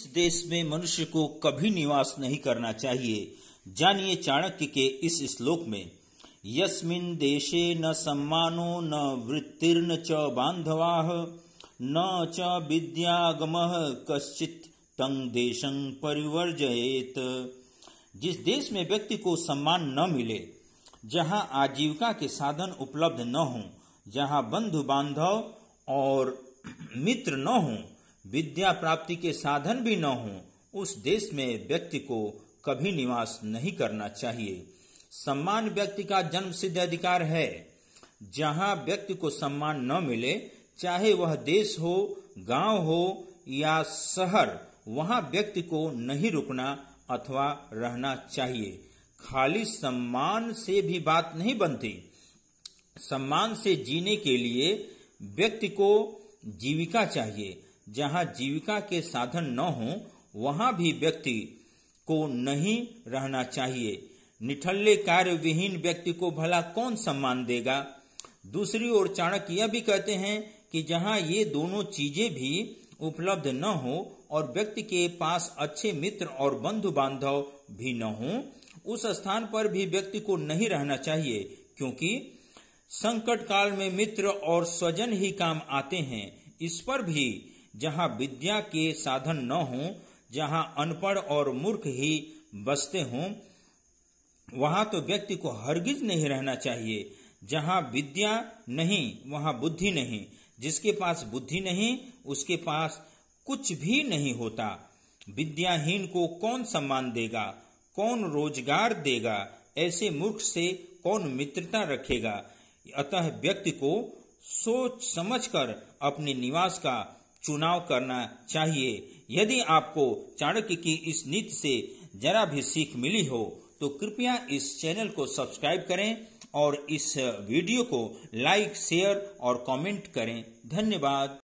इस देश में मनुष्य को कभी निवास नहीं करना चाहिए जानिए चाणक्य के इस श्लोक में यस्मिन देशे न सम्मानो न वृत्तिर्न च बांधवा न च विद्यागम कश्चित तंग देशं परिवर्जयेत जिस देश में व्यक्ति को सम्मान न मिले जहां आजीविका के साधन उपलब्ध न हों जहां बंधु बांधव और मित्र न हों विद्या प्राप्ति के साधन भी न हो उस देश में व्यक्ति को कभी निवास नहीं करना चाहिए सम्मान व्यक्ति का जन्म सिद्ध अधिकार है जहां व्यक्ति को सम्मान न मिले चाहे वह देश हो गांव हो या शहर वहां व्यक्ति को नहीं रुकना अथवा रहना चाहिए खाली सम्मान से भी बात नहीं बनती सम्मान से जीने के लिए व्यक्ति को जीविका चाहिए जहां जीविका के साधन न हो वहां भी व्यक्ति को नहीं रहना चाहिए निठल्ले कार्य विहीन व्यक्ति को भला कौन सम्मान देगा दूसरी ओर चाणक्य यह भी कहते हैं कि जहां ये दोनों चीजें भी उपलब्ध न हो और व्यक्ति के पास अच्छे मित्र और बंधु बांधव भी न हो उस स्थान पर भी व्यक्ति को नहीं रहना चाहिए क्योंकि संकट काल में मित्र और स्वजन ही काम आते हैं इस पर भी जहाँ विद्या के साधन न हो जहाँ अनपढ़ और मूर्ख ही बसते हों वहाँ तो व्यक्ति को हरगिज नहीं रहना चाहिए जहाँ विद्या नहीं वहाँ बुद्धि नहीं जिसके पास बुद्धि नहीं उसके पास कुछ भी नहीं होता विद्याहीन को कौन सम्मान देगा कौन रोजगार देगा ऐसे मूर्ख से कौन मित्रता रखेगा अतः व्यक्ति को सोच समझकर अपने निवास का चुनाव करना चाहिए यदि आपको चाणक्य की इस नीति से जरा भी सीख मिली हो तो कृपया इस चैनल को सब्सक्राइब करें और इस वीडियो को लाइक शेयर और कमेंट करें धन्यवाद